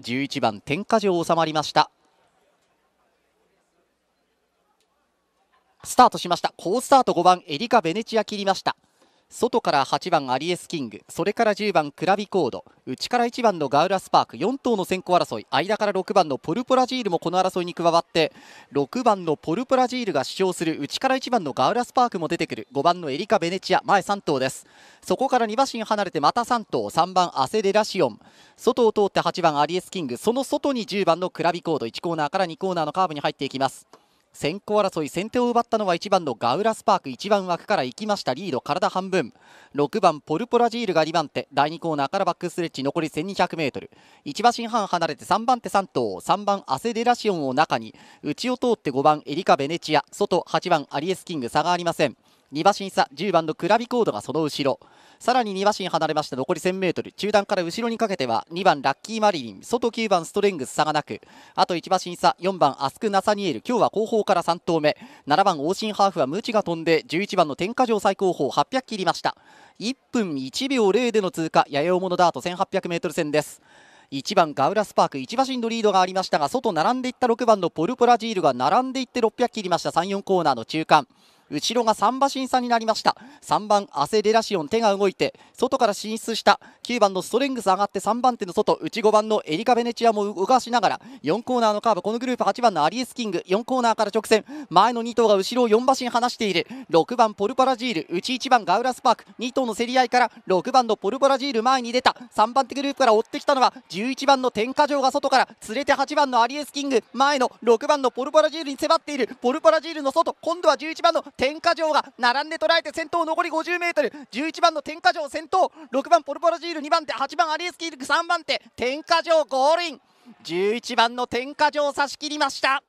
11番天下城収まりましたスタートしました好スタート5番エリカ・ベネチア切りました外から8番アリエス・キングそれから10番クラビコード内から1番のガウラ・スパーク4頭の先行争い間から6番のポルポラジールもこの争いに加わって6番のポルポラジールが主張する内から1番のガウラ・スパークも出てくる5番のエリカ・ベネチア前3頭ですそこから2馬身離れてまた3頭3番アセデラシオン外を通って8番アリエス・キングその外に10番のクラビコード1コーナーから2コーナーのカーブに入っていきます先行争い先手を奪ったのは1番のガウラスパーク1番枠から行きましたリード体半分6番ポルポラジールが2番手第2コーナーからバックストレッチ残り 1200m1 馬身半離れて3番手3頭3番アセデラシオンを中に内を通って5番エリカ・ベネチア外8番アリエス・キング差がありません2馬身差10番のクラビコードがその後ろさらに2馬身離れました残り 1000m 中段から後ろにかけては2番ラッキーマリリン外9番ストレングス差がなくあと1馬身差4番アスク・ナサニエル今日は後方から3頭目7番オーシンハーフはムチが飛んで11番の天下城最高峰800切りました1分1秒0での通過八重物ダート 1800m 戦です1番ガウラスパーク1馬身のリードがありましたが外並んでいった6番のポルポラジールが並んでいって600切りました34コーナーの中間後ろが3馬身差になりました3番アセデラシオン手が動いて外から進出した9番のストレングス上がって3番手の外内5番のエリカ・ベネチアも動かしながら4コーナーのカーブこのグループ8番のアリエス・キング4コーナーから直線前の2頭が後ろを4馬身離している6番ポルパラジール内1番ガウラスパーク2頭の競り合いから6番のポルパラジール前に出た3番手グループから追ってきたのは11番の天下城が外から連れて8番のアリエス・キング前の6番のポルパラジールに迫っているポルパラジールの外今度は11番の天下城が並んで捉えて先頭残り 50m11 番の天下城先頭6番ポルポラジール2番手8番アリエスキール3番手天下城ゴールイン11番の天下城差し切りました